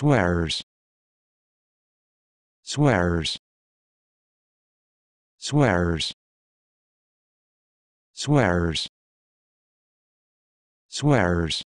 swears swears swears swears swears